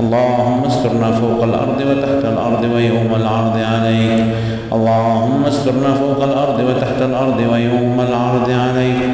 اللهم استرنا فوق الأرض وتحت الأرض ويوم العرض عليك اللهم استرنا فوق الأرض وتحت الأرض ويوم العرض عليك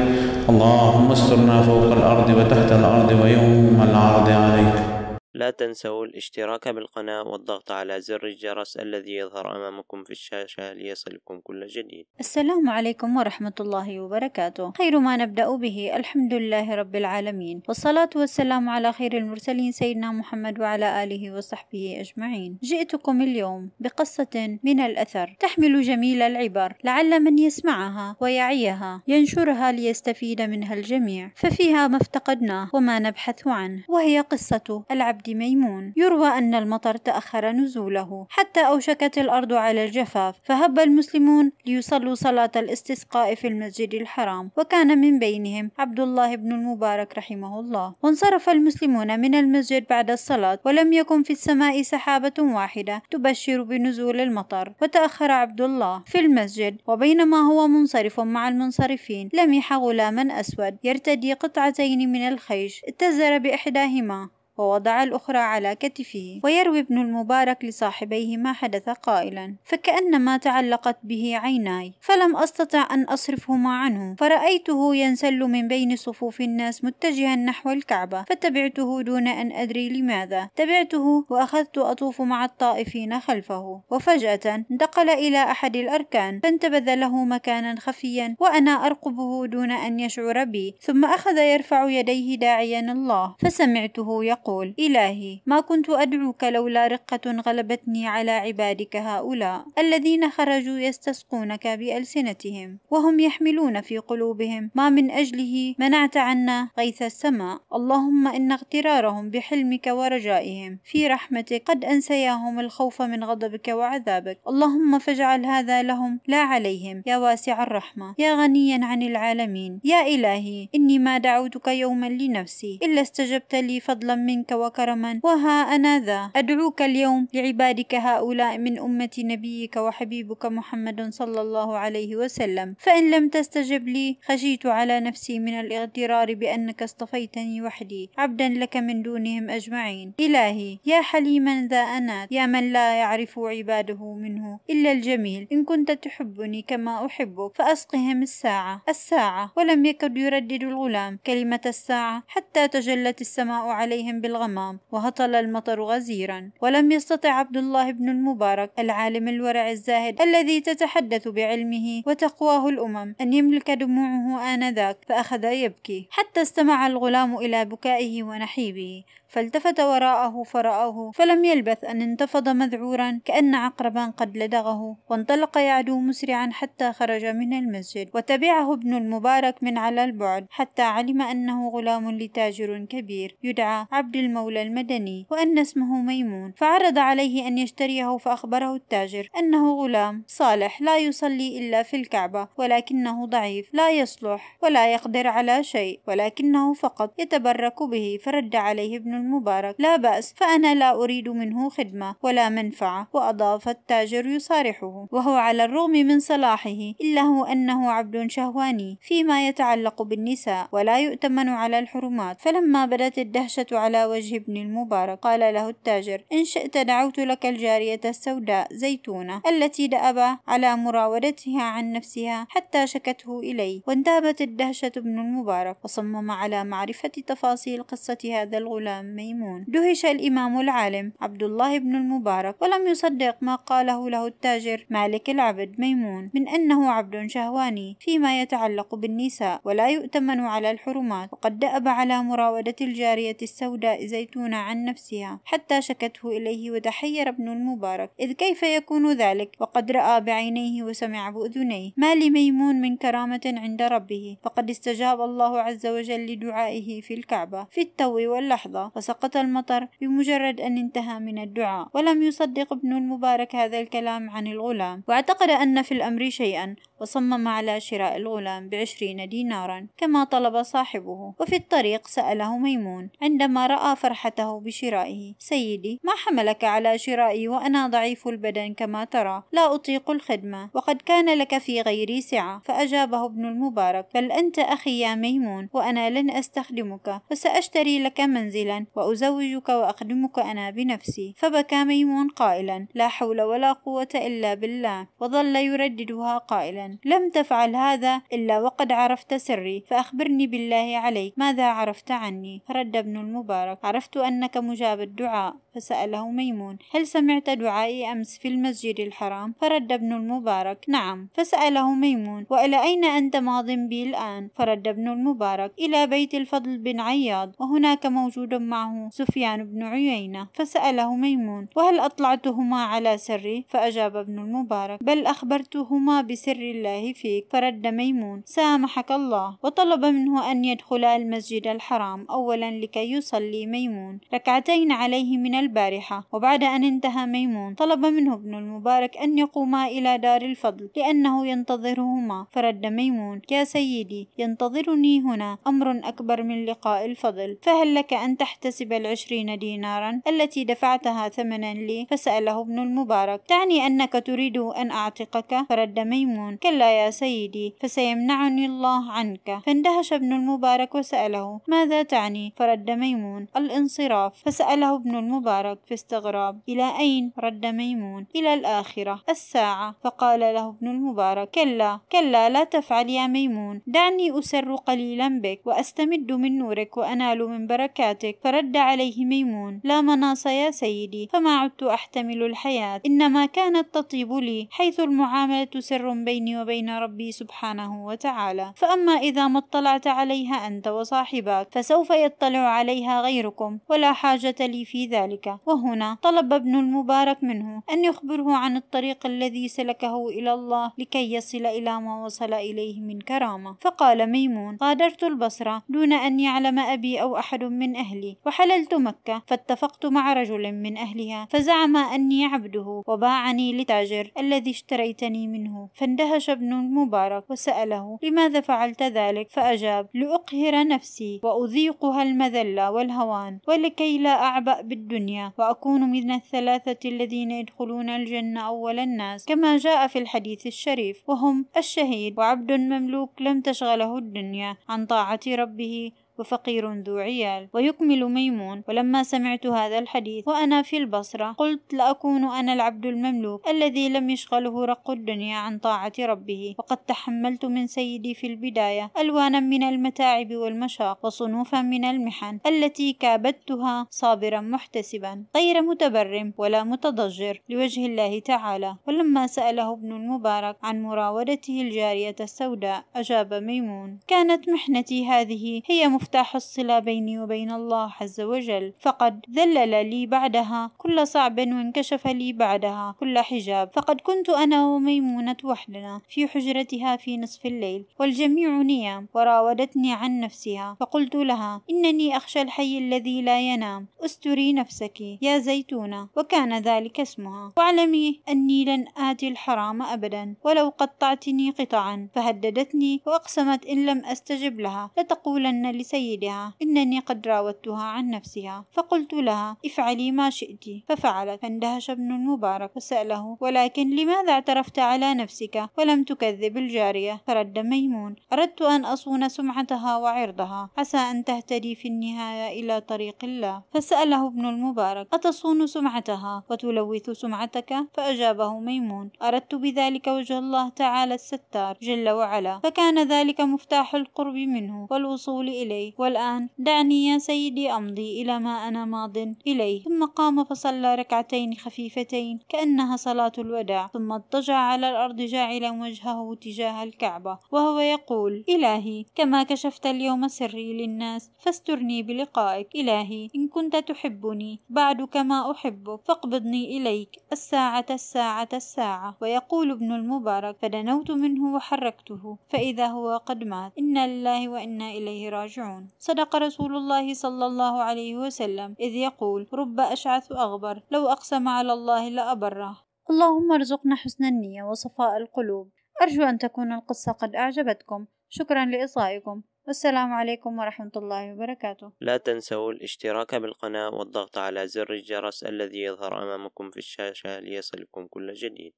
اللهم استرنا فوق الأرض وتحت الأرض ويوم العرض عليك لا تنسوا الاشتراك بالقناة والضغط على زر الجرس الذي يظهر أمامكم في الشاشة ليصلكم كل جديد السلام عليكم ورحمة الله وبركاته خير ما نبدأ به الحمد لله رب العالمين والصلاة والسلام على خير المرسلين سيدنا محمد وعلى آله وصحبه أجمعين جئتكم اليوم بقصة من الأثر تحمل جميل العبر لعل من يسمعها ويعيها ينشرها ليستفيد منها الجميع ففيها ما افتقدناه وما نبحث عنه وهي قصة العبد عبد ميمون يروى أن المطر تأخر نزوله حتى أوشكت الأرض على الجفاف فهب المسلمون ليصلوا صلاة الاستسقاء في المسجد الحرام وكان من بينهم عبد الله بن المبارك رحمه الله وانصرف المسلمون من المسجد بعد الصلاة ولم يكن في السماء سحابة واحدة تبشر بنزول المطر وتأخر عبد الله في المسجد وبينما هو منصرف مع المنصرفين لمح غلاما أسود يرتدي قطعتين من الخيش اتزر بإحداهما ووضع الأخرى على كتفه ويروي ابن المبارك لصاحبيه ما حدث قائلا فكأنما تعلقت به عيناي فلم أستطع أن أصرفهما عنه فرأيته ينسل من بين صفوف الناس متجها نحو الكعبة فتبعته دون أن أدري لماذا تبعته وأخذت أطوف مع الطائفين خلفه وفجأة انتقل إلى أحد الأركان فانتبذ له مكانا خفيا وأنا أرقبه دون أن يشعر بي ثم أخذ يرفع يديه داعيا الله فسمعته يقول يقول إلهي ما كنت أدعوك لولا رقة غلبتني على عبادك هؤلاء الذين خرجوا يستسقونك بألسنتهم وهم يحملون في قلوبهم ما من أجله منعت عنا غيث السماء اللهم إن اغترارهم بحلمك ورجائهم في رحمتك قد أنسياهم الخوف من غضبك وعذابك اللهم فاجعل هذا لهم لا عليهم يا واسع الرحمة يا غنيا عن العالمين يا إلهي إني ما دعوتك يوما لنفسي إلا استجبت لي فضلا منك منك وكرما وها أنا ذا أدعوك اليوم لعبادك هؤلاء من أمة نبيك وحبيبك محمد صلى الله عليه وسلم فإن لم تستجب لي خشيت على نفسي من الاغترار بأنك اصطفيتني وحدي عبدا لك من دونهم أجمعين إلهي يا حليما ذا أنات يا من لا يعرف عباده منه إلا الجميل إن كنت تحبني كما أحبك فأسقهم الساعة الساعة ولم يكد يردد الغلام كلمة الساعة حتى تجلت السماء عليهم بالغمام وهطل المطر غزيرا ولم يستطع عبد الله بن المبارك العالم الورع الزاهد الذي تتحدث بعلمه وتقواه الأمم أن يملك دموعه آنذاك فأخذ يبكي حتى استمع الغلام إلى بكائه ونحيبه فالتفت وراءه فرآه فلم يلبث أن انتفض مذعورا كأن عقربا قد لدغه وانطلق يعدو مسرعا حتى خرج من المسجد وتبعه ابن المبارك من على البعد حتى علم أنه غلام لتاجر كبير يدعى عبد المولى المدني وأن اسمه ميمون فعرض عليه أن يشتريه فأخبره التاجر أنه غلام صالح لا يصلي إلا في الكعبة ولكنه ضعيف لا يصلح ولا يقدر على شيء ولكنه فقط يتبرك به فرد عليه ابن المبارك لا بأس فأنا لا أريد منه خدمة ولا منفعة وأضاف التاجر يصارحه وهو على الرغم من صلاحه إلا هو أنه عبد شهواني فيما يتعلق بالنساء ولا يؤتمن على الحرمات فلما بدت الدهشة على على وجه ابن المبارك قال له التاجر إن شئت دعوت لك الجارية السوداء زيتونة التي دأب على مراودتها عن نفسها حتى شكته إليه وانتابت الدهشة ابن المبارك وصمم على معرفة تفاصيل قصة هذا الغلام ميمون دهش الإمام العالم عبد الله بن المبارك ولم يصدق ما قاله له التاجر مالك العبد ميمون من أنه عبد شهواني فيما يتعلق بالنساء ولا يؤتمن على الحرمات وقد دأب على مراودة الجارية السوداء زيتون عن نفسها حتى شكته إليه وتحير ابن المبارك إذ كيف يكون ذلك وقد رأى بعينيه وسمع بأذنيه ما لميمون من كرامة عند ربه فقد استجاب الله عز وجل لدعائه في الكعبة في التو واللحظة وسقط المطر بمجرد أن انتهى من الدعاء ولم يصدق ابن المبارك هذا الكلام عن الغلام واعتقد أن في الأمر شيئا وصمم على شراء الغلام بعشرين دينارا كما طلب صاحبه وفي الطريق سأله ميمون عندما رأى رأى فرحته بشرائه سيدي ما حملك على شرائي وأنا ضعيف البدن كما ترى لا أطيق الخدمة وقد كان لك في غيري سعة فأجابه ابن المبارك بل أنت أخي يا ميمون وأنا لن أستخدمك وسأشتري لك منزلا وأزوجك وأخدمك أنا بنفسي فبكى ميمون قائلا لا حول ولا قوة إلا بالله وظل يرددها قائلا لم تفعل هذا إلا وقد عرفت سري فأخبرني بالله عليك ماذا عرفت عني رد ابن المبارك عرفت أنك مجاب الدعاء فسأله ميمون هل سمعت دعائي أمس في المسجد الحرام؟ فرد ابن المبارك نعم فسأله ميمون وإلى أين أنت ماض بي الآن؟ فرد ابن المبارك إلى بيت الفضل بن عياض وهناك موجود معه سفيان بن عيينة فسأله ميمون وهل أطلعتهما على سري؟ فأجاب ابن المبارك بل أخبرتهما بسر الله فيك فرد ميمون سامحك الله وطلب منه أن يدخل المسجد الحرام أولا لكي يصلي ميمون ركعتين عليه من البارحة وبعد أن انتهى ميمون طلب منه ابن المبارك أن يقوما إلى دار الفضل لأنه ينتظرهما فرد ميمون يا سيدي ينتظرني هنا أمر أكبر من لقاء الفضل فهل لك أن تحتسب العشرين دينارا التي دفعتها ثمنا لي فسأله ابن المبارك تعني أنك تريد أن أعتقك فرد ميمون كلا يا سيدي فسيمنعني الله عنك فاندهش ابن المبارك وسأله ماذا تعني فرد ميمون الانصراف فسأله ابن المبارك مبارك في استغراب إلى أين رد ميمون إلى الآخرة الساعة فقال له ابن المبارك كلا كلا لا تفعل يا ميمون دعني أسر قليلا بك وأستمد من نورك وأنال من بركاتك فرد عليه ميمون لا مناص يا سيدي فما عدت أحتمل الحياة إنما كانت تطيب لي حيث المعاملة سر بيني وبين ربي سبحانه وتعالى فأما إذا ما اطلعت عليها أنت وصاحبك فسوف يطلع عليها غيركم ولا حاجة لي في ذلك ذلك وهنا طلب ابن المبارك منه أن يخبره عن الطريق الذي سلكه إلى الله لكي يصل إلى ما وصل إليه من كرامة فقال ميمون غادرت البصرة دون أن يعلم أبي أو أحد من أهلي وحللت مكة فاتفقت مع رجل من أهلها فزعم أني عبده وباعني لتاجر الذي اشتريتني منه فاندهش ابن المبارك وسأله لماذا فعلت ذلك فأجاب لأقهر نفسي وأذيقها المذلة والهوان ولكي لا أعبأ بالدنيا الدنيا وأكون من الثلاثة الذين يدخلون الجنة أول الناس كما جاء في الحديث الشريف وهم الشهيد وعبد مملوك لم تشغله الدنيا عن طاعة ربه وفقير ذو عيال ويكمل ميمون ولما سمعت هذا الحديث وأنا في البصرة قلت لأكون أنا العبد المملوك الذي لم يشغله رق الدنيا عن طاعة ربه وقد تحملت من سيدي في البداية ألوانا من المتاعب والمشاق وصنوفا من المحن التي كابدتها صابرا محتسبا غير متبرم ولا متضجر لوجه الله تعالى ولما سأله ابن المبارك عن مراودته الجارية السوداء أجاب ميمون كانت محنتي هذه هي مفتاح وأفتح الصلة بيني وبين الله عز وجل فقد ذلل لي بعدها كل صعب وانكشف لي بعدها كل حجاب فقد كنت أنا وميمونة وحدنا في حجرتها في نصف الليل والجميع نيام وراودتني عن نفسها فقلت لها إنني أخشى الحي الذي لا ينام استري نفسك يا زيتونة وكان ذلك اسمها واعلمي أني لن آتي الحرام أبدا ولو قطعتني قطعا فهددتني وأقسمت إن لم أستجب لها لتقولن لسيدنا سيدها إنني قد راودتها عن نفسها فقلت لها افعلي ما شئت ففعلت فاندهش ابن المبارك وسأله ولكن لماذا اعترفت على نفسك ولم تكذب الجارية فرد ميمون أردت أن أصون سمعتها وعرضها عسى أن تهتدي في النهاية إلى طريق الله فسأله ابن المبارك أتصون سمعتها وتلوث سمعتك فأجابه ميمون أردت بذلك وجه الله تعالى الستار جل وعلا فكان ذلك مفتاح القرب منه والوصول إليه إلي والآن دعني يا سيدي أمضي إلى ما أنا ماض إليه ثم قام فصلى ركعتين خفيفتين كأنها صلاة الوداع ثم اضطجع على الأرض جاعلا وجهه تجاه الكعبة وهو يقول إلهي كما كشفت اليوم سري للناس فاسترني بلقائك إلهي إن كنت تحبني بعد كما أحبك فاقبضني إليك الساعة الساعة الساعة ويقول ابن المبارك فدنوت منه وحركته فإذا هو قد مات إنا لله وإنا إليه راجعون يسمعون صدق رسول الله صلى الله عليه وسلم إذ يقول رب أشعث أغبر لو أقسم على الله لأبره اللهم ارزقنا حسن النية وصفاء القلوب أرجو أن تكون القصة قد أعجبتكم شكرا لإصغائكم والسلام عليكم ورحمة الله وبركاته لا تنسوا الاشتراك بالقناة والضغط على زر الجرس الذي يظهر أمامكم في الشاشة ليصلكم كل جديد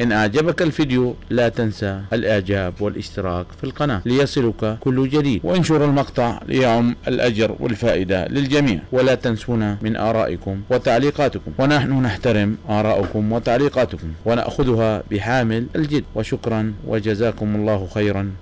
إن أعجبك الفيديو لا تنسى الإعجاب والاشتراك في القناة ليصلك كل جديد وانشر المقطع ليعم الأجر والفائدة للجميع ولا تنسونا من آرائكم وتعليقاتكم ونحن نحترم آرائكم وتعليقاتكم ونأخذها بحامل الجد وشكرا وجزاكم الله خيرا